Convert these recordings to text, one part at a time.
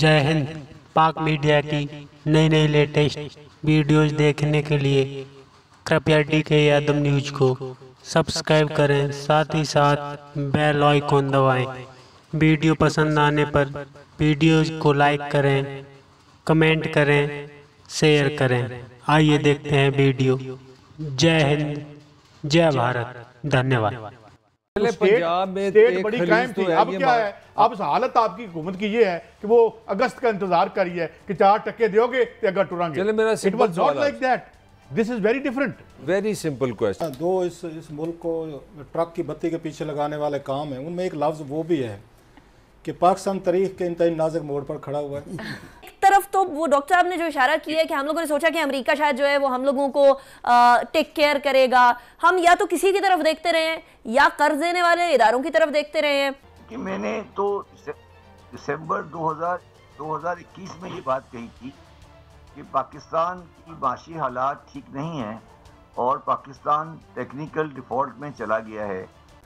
जय हिंद पाक मीडिया की नई नई लेटेस्ट वीडियोस देखने के लिए कृपया डी के यादव न्यूज को सब्सक्राइब करें साथ ही साथ बेल आइकॉन दबाएं वीडियो पसंद आने पर वीडियोस को लाइक करें कमेंट करें शेयर करें आइए देखते हैं वीडियो जय हिंद जय भारत धन्यवाद तो पंजाब स्टेट बड़ी क्राइम तो थी अब क्या है अब हालत आपकी हुकूमत की ये है कि वो अगस्त का इंतजार कर रही है कि चार टक्के दोगे अगर it not like that this is very different very simple question दो इस इस मुल्क को ट्रक की बत्ती के पीछे लगाने वाले काम है उनमें एक लफ्ज़ वो भी है कि पाकिस्तान तारीख के इंतजाम नाजुक मोड़ पर खड़ा हुआ है तरफ तो वो डॉक्टर साहब ने जो इशारा किया है कि हम लोगों ने सोचा कि अमेरिका शायद जो है वो हम लोगों को टेक केयर करेगा हम या तो किसी की तरफ देखते रहे या कर्ज देने वाले इदारों की तरफ देखते रहे कि मैंने तो दिसंबर 2000 2021 में ये बात कही थी कि पाकिस्तान की माशी हालात ठीक नहीं है और पाकिस्तान टेक्निकल डिफॉल्ट में चला गया है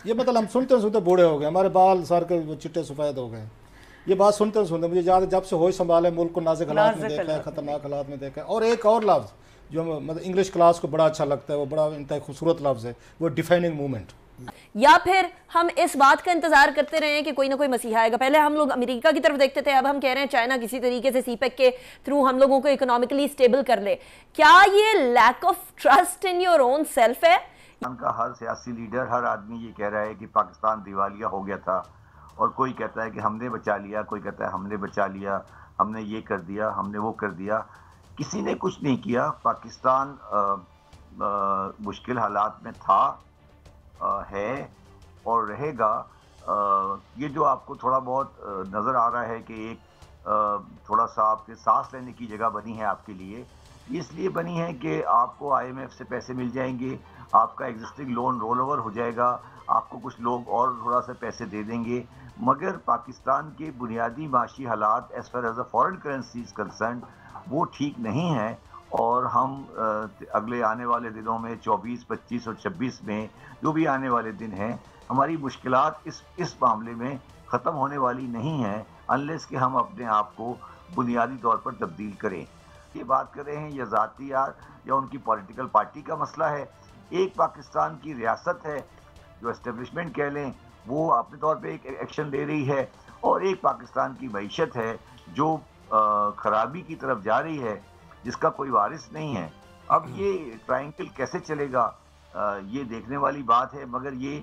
ये मतलब हम सुनते सुनते बूढ़े हो गए हमारे बाल सर के चिट्टे सफ़ेद हो गए ये बात सुनते सुनते मुझे याद है जब से होश संभाले मुल्क को नाजिक हालात में देखा है खतरनाक हालात में देखा है और एक और लफ्ज़ जो मतलब इंग्लिश क्लास को बड़ा अच्छा लगता है वो बड़ा इंतहा खूबसूरत लफ्ज़ है वो डिफाइनिंग मूवमेंट या फिर हम इस बात का इंतजार करते रहे कि कोई ना कोई मसीहा आएगा पहले हम लोग अमेरिका की तरफ देखते थे अब हम कह रहे हैं चाइना किसी तरीके से सीपेक e के थ्रू हम लोगों को इकोनॉमिकली स्टेबल कर ले क्या ये lack of trust in your own self है उनका हर सियासी लीडर हर आदमी ये कह रहा है कि पाकिस्तान दिवालिया हो गया था और कोई कहता है कि हमने बचा लिया कोई कहता है हमने बचा लिया हमने ये कर दिया हमने वो कर दिया किसी ने कुछ नहीं किया पाकिस्तान आ, आ, मुश्किल हालात में था आ, है और रहेगा आ, ये जो आपको थोड़ा बहुत नज़र आ रहा है कि एक थोड़ा सा आपके सांस लेने की जगह बनी है आपके लिए इसलिए बनी है कि आपको आईएमएफ से पैसे मिल जाएंगे आपका एग्जिस्टिंग लोन रोल ओवर हो जाएगा आपको कुछ लोग और थोड़ा सा पैसे दे देंगे मगर पाकिस्तान के बुनियादी माशी हालात as far as a foreign currency is concern वो ठीक नहीं है और हम अगले आने वाले दिनों में 24, 25 और 26 में जो भी आने वाले दिन हैं हमारी मुश्किल इस इस मामले में ख़त्म होने वाली नहीं हैं अनलेस कि हम अपने आप को बुनियादी तौर पर तब्दील करें ये बात कर रहे हैं या ज़ाती या, या उनकी पॉलिटिकल पार्टी का मसला है एक पाकिस्तान की रियासत है जो इस्टेब्लिशमेंट कह लें वो अपने तौर पे एक एक्शन ले रही है और एक पाकिस्तान की मीशत है जो खराबी की तरफ जा रही है जिसका कोई वारिस नहीं है अब हम्म। ये ट्राइंगल कैसे चलेगा ये देखने वाली बात है मगर ये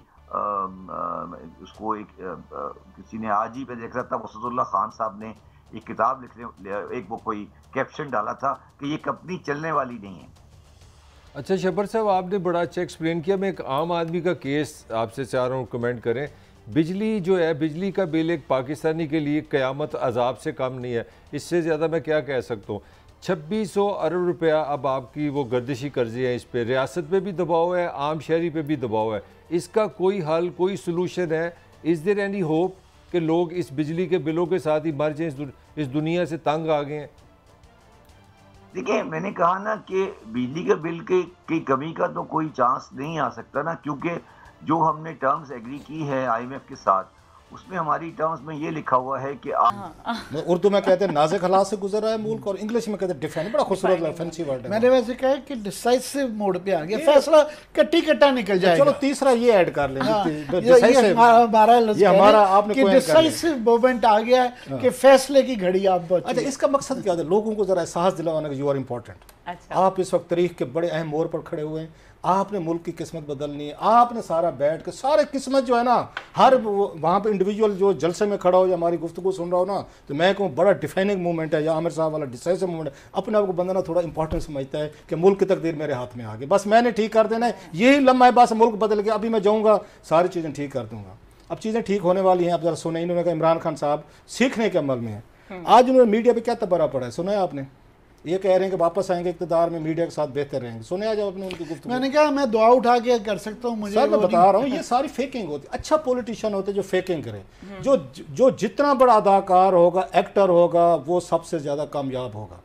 उसको एक किसी ने आज ही पे देख रहा था वसदुल्ला खान साहब ने एक किताब लिखने एक वो कोई कैप्शन डाला था कि ये कंपनी चलने वाली नहीं है अच्छा शबर साहब आपने बड़ा अच्छा एक्सप्लेन किया मैं एक आम आदमी का केस आपसे चाह रहा हूँ कमेंट करें बिजली जो है बिजली का बिल एक पाकिस्तानी के लिए क़यामत अजाब से कम नहीं है इससे ज़्यादा मैं क्या कह सकता हूँ छब्बीस सौ अरब रुपया अब आपकी वो गर्दिशी कर्जे है इस पर रियासत पे भी दबाव है आम शहरी पे भी दबाव है इसका कोई हल कोई सलूशन है इस देर एनी होप कि लोग इस बिजली के बिलों के साथ ही मर जाएँ इस दुनिया से तंग आ गए हैं देखिए मैंने कहा ना कि बिजली के बिल के की कमी का तो कोई चांस नहीं आ सकता ना क्योंकि जो हमने टर्म्स एग्री की है आईएमएफ के साथ उसमें हमारी टर्म्स में ये लिखा हुआ है कि आप हाँ। उर्दू में कहते हैं नाजिक हालात से गुजर रहा है मुल्क और इंग्लिश में कहते हैं बड़ा खूबसूरत फैंसी वर्ड है मैंने वैसे कहा कि डिसाइसिव मोड पे आ गया फैसला कट्टी कट्टा निकल जाए तो चलो तीसरा ये ऐड कर लेंगे हाँ। हमारा आपने डिसाइसिव मोमेंट आ गया है कि हाँ। फैसले की घड़ी आप अच्छा इसका मकसद क्या है लोगों को जरा एहसास दिलाना यू आर इम्पोर्टेंट आप इस वक्त तारीख के बड़े अहम मोड़ पर खड़े हुए हैं आपने मुल्क की किस्मत बदलनी है आपने सारा बैठ के सारे किस्मत जो है ना हर वहाँ पे इंडिविजुअल जो जलसे में खड़ा हो या हमारी गुफ्तु सुन रहा हो ना तो मैं कहूँ बड़ा डिफाइनिंग मूवमेंट है या आमिर साहब वाला डिसाइसिव मूवमेंट है अपने आप को बंदा ना थोड़ा इंपॉर्टेंस समझता है कि मुल्क की तकदीर मेरे हाथ में आ गई बस मैंने ठीक कर देना है यही लम्बा है बस मुल्क बदल गया अभी मैं जाऊँगा सारी चीज़ें ठीक कर दूँगा अब चीज़ें ठीक होने वाली हैं आप जरा सुने इन्होंने कहा इमरान खान साहब सीखने के अमल में है हम्म। आज उन्होंने मीडिया पर क्या तबरा पड़ा है सुना है आपने ये कह रहे हैं कि वापस आएंगे इकतदार में मीडिया के साथ बेहतर रहेंगे सुने जाओ अपने उनकी गुफ्त मैंने कहा मैं दुआ उठा के कर सकता हूँ मुझे सर मैं बता रहा हूँ ये सारी फेकिंग होती है अच्छा पॉलिटिशियन होते जो फेकिंग करे हम्म। जो जो जितना बड़ा अदाकार होगा एक्टर होगा वो सबसे ज़्यादा कामयाब होगा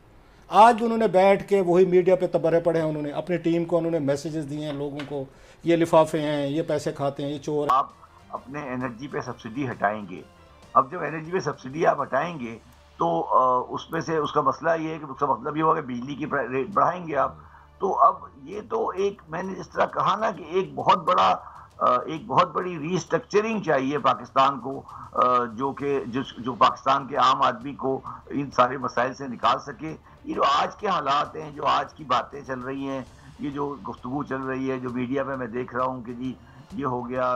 आज उन्होंने बैठ के वही मीडिया पे तबरे पड़े हैं उन्होंने अपनी टीम को उन्होंने मैसेजेस दिए हैं लोगों को ये लिफाफे हैं ये पैसे खाते हैं ये चोर आप अपने एनर्जी पे सब्सिडी हटाएंगे अब जब एनर्जी पे सब्सिडी आप हटाएंगे तो उसमें से उसका मसला ये है कि उसका मतलब ये होगा कि बिजली की रेट बढ़ाएंगे आप तो अब ये तो एक मैंने जिस तरह कहा ना कि एक बहुत बड़ा एक बहुत बड़ी रीस्ट्रक्चरिंग चाहिए पाकिस्तान को जो कि जिस जो पाकिस्तान के आम आदमी को इन सारे मसाइल से निकाल सके ये जो आज के हालात हैं जो आज की बातें चल रही हैं ये जो गुफ्तु चल रही है जो मीडिया में मैं देख रहा हूँ कि जी ये हो गया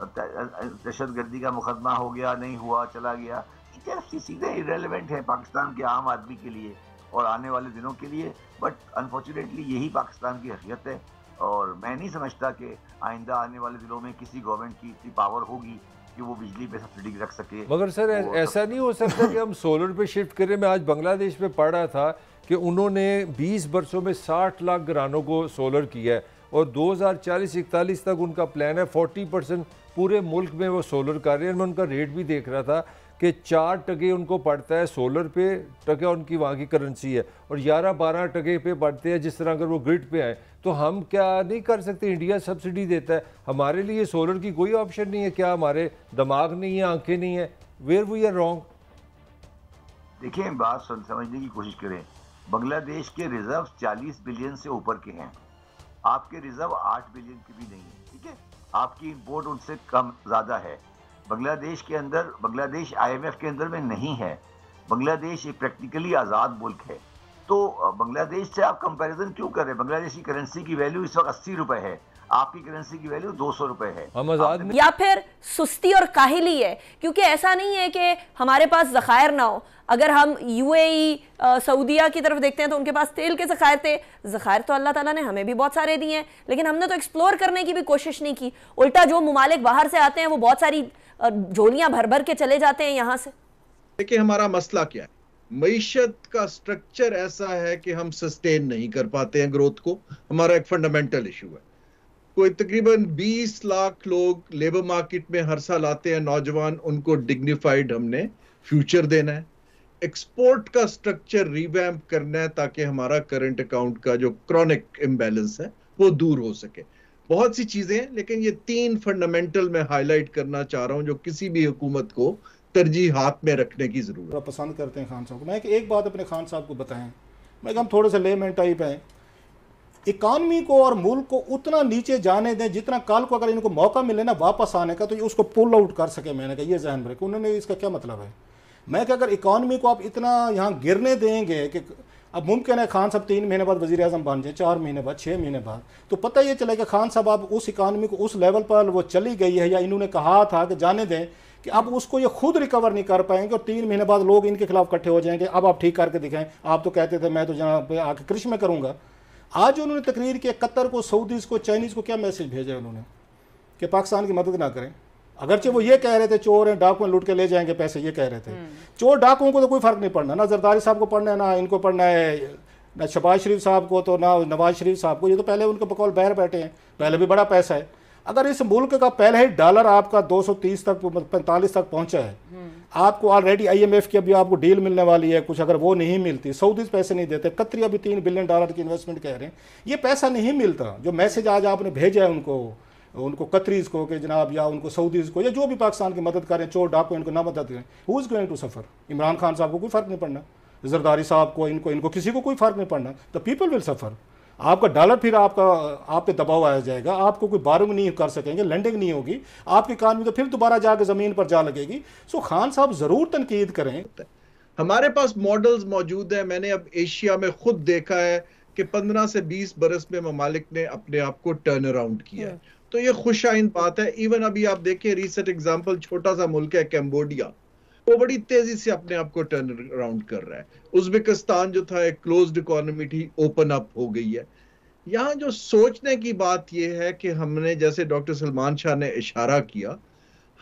दहशत गर्दी का मुकदमा हो गया नहीं हुआ चला गया सिर्फ सीधे इरेलीवेंट है पाकिस्तान के आम आदमी के लिए और आने वाले दिनों के लिए बट अनफॉर्चुनेटली यही पाकिस्तान की हैसियत है और मैं नहीं समझता कि आइंदा आने वाले दिनों में किसी गवर्नमेंट की इतनी पावर होगी कि वो बिजली पे सब्सिडी रख सके मगर सर ऐसा नहीं हो सकता कि हम सोलर पे शिफ्ट करें मैं आज बांग्लादेश में पढ़ रहा था कि उन्होंने 20 वर्षों में 60 लाख घरानों को सोलर किया है और 2040-41 तक उनका प्लान है 40 परसेंट पूरे मुल्क में वो सोलर कर रहे हैं मैं उनका रेट भी देख रहा था कि चार टके उनको पड़ता है सोलर पे टका उनकी वहाँ की करेंसी है और ग्यारह बारह टके पे पड़ते हैं जिस तरह अगर वो ग्रिड पे आए तो हम क्या नहीं कर सकते इंडिया सब्सिडी देता है हमारे लिए सोलर की कोई ऑप्शन नहीं है क्या हमारे दिमाग नहीं है आंखें नहीं है वेयर वी आर रॉन्ग देखिए बात समझने की कोशिश करें बांग्लादेश के रिजर्व चालीस बिलियन से ऊपर के हैं आपके रिजर्व आठ बिलियन के भी नहीं है ठीक है आपकी इम्पोर्ट उनसे कम ज़्यादा है बांग्लादेश के अंदर बांग्लादेश आईएमएफ के अंदर में नहीं है बांग्लादेश एक प्रैक्टिकली आज़ाद मुल्क है तो बांग्लादेश से आप कंपैरिजन क्यों कर रहे हैं बांग्लादेशी करेंसी की वैल्यू इस वक्त अस्सी रुपए है आपकी करेंसी की वैल्यू दो सौ रुपए है या फिर सुस्ती और काहिली है क्योंकि ऐसा नहीं है कि हमारे पास जखायर ना हो अगर हम यूएई e, सऊदीया की तरफ देखते हैं तो उनके पास तेल के जखायर थे जखायर तो अल्लाह ताला ने हमें भी बहुत सारे दिए हैं लेकिन हमने तो एक्सप्लोर करने की भी कोशिश नहीं की उल्टा जो ममालिक बाहर से आते हैं वो बहुत सारी झोलियां भर भर के चले जाते हैं यहाँ से देखिए हमारा मसला क्या है मीशत का स्ट्रक्चर ऐसा है कि हम सस्टेन नहीं कर पाते हैं ग्रोथ को हमारा एक फंडामेंटल इशू है कोई तकरीबन 20 लाख लोग लेबर मार्केट में हर साल आते हैं नौजवान उनको डिग्निफाइड हमने फ्यूचर देना है एक्सपोर्ट का स्ट्रक्चर रिवैम्प करना है ताकि हमारा करंट अकाउंट का जो क्रॉनिक इम्बेलेंस है वो दूर हो सके बहुत सी चीजें हैं लेकिन ये तीन फंडामेंटल मैं हाईलाइट करना चाह रहा हूँ जो किसी भी हुकूमत को तरजीह हाथ में रखने की जरूरत पसंद करते हैं खान साहब को मैं एक बात अपने खान साहब को बताएं मैं हम थोड़े से लेमेंट टाइप हैं इकानमी को और मुल्क को उतना नीचे जाने दें जितना कल को अगर इनको मौका मिले ना वापस आने का तो ये उसको पुल आउट कर सके मैंने कहा ये जहन में रखे उन्होंने इसका क्या मतलब है मैं कि अगर इकानमी को आप इतना यहाँ गिरने देंगे कि अब मुमकिन है खान साहब तीन महीने बाद वजी अजम बन जाए चार महीने बाद छः महीने बाद तो पता ये कि खान साहब अब उस इकानमी को उस लेवल पर वो चली गई है या इन्होंने कहा था कि जाने दें कि अब उसको ये खुद रिकवर नहीं कर पाएंगे और तीन महीने बाद लोग इनके खिलाफ इकट्ठे हो जाएंगे अब आप ठीक करके दिखाएं आप तो कहते थे मैं तो जनाब आके कृषि में करूँगा आज उन्होंने तकरीर किया कतर को सऊदीज़ को चाइनीज़ को क्या मैसेज भेजा है उन्होंने कि पाकिस्तान की मदद ना करें अगरचे वो ये कह रहे थे चोर हैं डाकू लूट के ले जाएंगे पैसे ये कह रहे थे चोर डाकुओं को तो कोई फर्क नहीं पड़ना ना जरदारी साहब को पढ़ना है ना इनको पढ़ना है ना शबाज शरीफ साहब को तो ना नवाज शरीफ साहब को ये तो पहले उनके बकौल बैर बैठे हैं पहले भी बड़ा पैसा है अगर इस मुल्क का पहले ही डॉलर आपका 230 तक 45 तक पहुंचा है आपको ऑलरेडी आईएमएफ की अभी आपको डील मिलने वाली है कुछ अगर वो नहीं मिलती सऊदी पैसे नहीं देते कतरी अभी तीन बिलियन डॉलर की इन्वेस्टमेंट कह रहे हैं ये पैसा नहीं मिलता जो मैसेज आज आपने भेजा है उनको उनको कतरीज़ को कि जनाब या उनको सऊदीज़ को या जो भी पाकिस्तान की मदद करें चोर डाको इनको ना मदद करें who is going to suffer Imran Khan साहब को कोई फ़र्क नहीं पड़ना जरदारी साहब को इनको इनको किसी को कोई फ़र्क नहीं पड़ना द पीपल विल सफ़र आपका डॉलर फिर आपका आप पे दबाव आया जाएगा आपको कोई बारूंग नहीं कर सकेंगे लैंडिंग नहीं होगी कान में तो फिर दोबारा जाकर ज़मीन पर जा लगेगी सो खान साहब ज़रूर तनकीद करें हमारे पास मॉडल्स मौजूद हैं मैंने अब एशिया में खुद देखा है कि 15 से 20 बरस में ममालिक ने अपने आप को टर्न अराउंड किया है हाँ। तो ये खुश आइन बात है इवन अभी आप देखिए रिसेंट एग्जाम्पल छोटा सा मुल्क है कैम्बोडिया वो बड़ी तेजी से अपने आप को टर्न अराउंड कर रहा है उज्बेकिस्तान जो था एक क्लोज इकोनॉमी थी ओपन अप हो गई है यहाँ जो सोचने की बात यह है कि हमने जैसे डॉक्टर सलमान शाह ने इशारा किया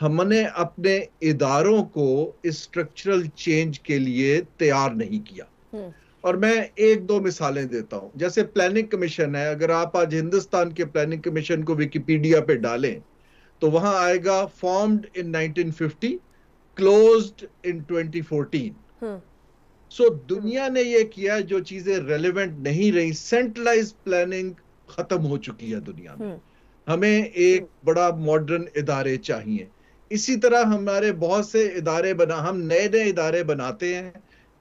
हमने अपने इदारों को स्ट्रक्चरल चेंज के लिए तैयार नहीं किया हम्म। और मैं एक दो मिसालें देता हूं जैसे प्लानिंग कमीशन है अगर आप आज हिंदुस्तान के प्लानिंग कमीशन को विकिपीडिया पे डालें तो वहां आएगा formed in 1950 closed in 2014 so so, दुनिया ने ये किया जो चीजें रेलेवेंट नहीं रही सेंट्रलाइज प्लानिंग खत्म हो चुकी है दुनिया में हाँ। हमें एक बड़ा मॉडर्न इदारे चाहिए इसी तरह हमारे बहुत से इदारे बना हम नए नए इदारे बनाते हैं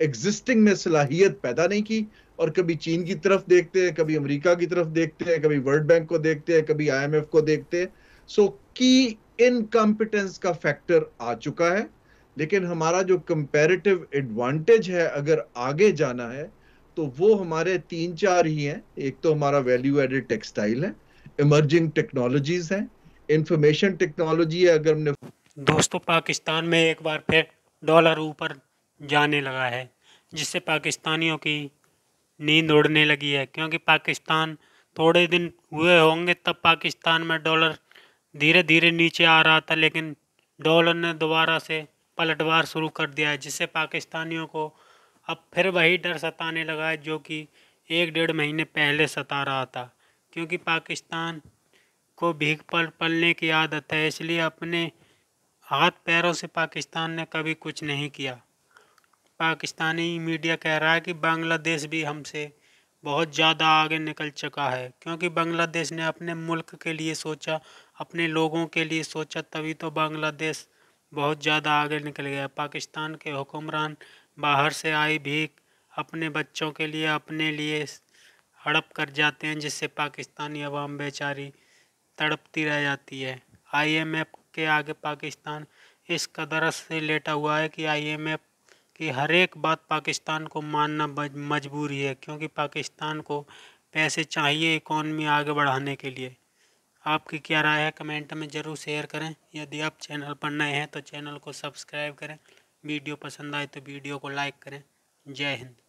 एग्जिस्टिंग में सलाहियत पैदा नहीं की और कभी चीन की तरफ देखते हैं कभी अमेरिका की तरफ देखते हैं कभी वर्ल्ड बैंक को देखते हैं कभी आईएमएफ को देखते हैं सो की इनकम्पिटेंस का फैक्टर आ चुका है लेकिन हमारा जो कंपेरेटिव एडवांटेज है अगर आगे जाना है तो वो हमारे तीन चार ही हैं एक तो हमारा वैल्यू एडेड टेक्सटाइल है इमर्जिंग टेक्नोलॉजीज हैं इंफॉर्मेशन टेक्नोलॉजी है अगर हमने दोस्तों पाकिस्तान में एक बार फिर डॉलर ऊपर जाने लगा है जिससे पाकिस्तानियों की नींद उड़ने लगी है क्योंकि पाकिस्तान थोड़े दिन हुए होंगे तब पाकिस्तान में डॉलर धीरे धीरे नीचे आ रहा था लेकिन डॉलर ने दोबारा से पलटवार शुरू कर दिया है जिससे पाकिस्तानियों को अब फिर वही डर सताने लगा है जो कि एक डेढ़ महीने पहले सता रहा था क्योंकि पाकिस्तान को भीख पल पलने की आदत है इसलिए अपने हाथ पैरों से पाकिस्तान ने कभी कुछ नहीं किया पाकिस्तानी मीडिया कह रहा है कि बांग्लादेश भी हमसे बहुत ज़्यादा आगे निकल चुका है क्योंकि बांग्लादेश ने अपने मुल्क के लिए सोचा अपने लोगों के लिए सोचा तभी तो बांग्लादेश बहुत ज़्यादा आगे निकल गया पाकिस्तान के हुक्मरान बाहर से आई भीख अपने बच्चों के लिए अपने लिए हड़प कर जाते हैं जिससे पाकिस्तानी अवाम बेचारी तड़पती रह जाती है आईएमएफ के आगे पाकिस्तान इस कदर से लेटा हुआ है कि आईएमएफ कि हर एक बात पाकिस्तान को मानना मजबूरी है क्योंकि पाकिस्तान को पैसे चाहिए इकॉनमी आगे बढ़ाने के लिए आपकी क्या राय है कमेंट में ज़रूर शेयर करें यदि आप चैनल पर नए हैं तो चैनल को सब्सक्राइब करें वीडियो पसंद आए तो वीडियो को लाइक करें जय हिंद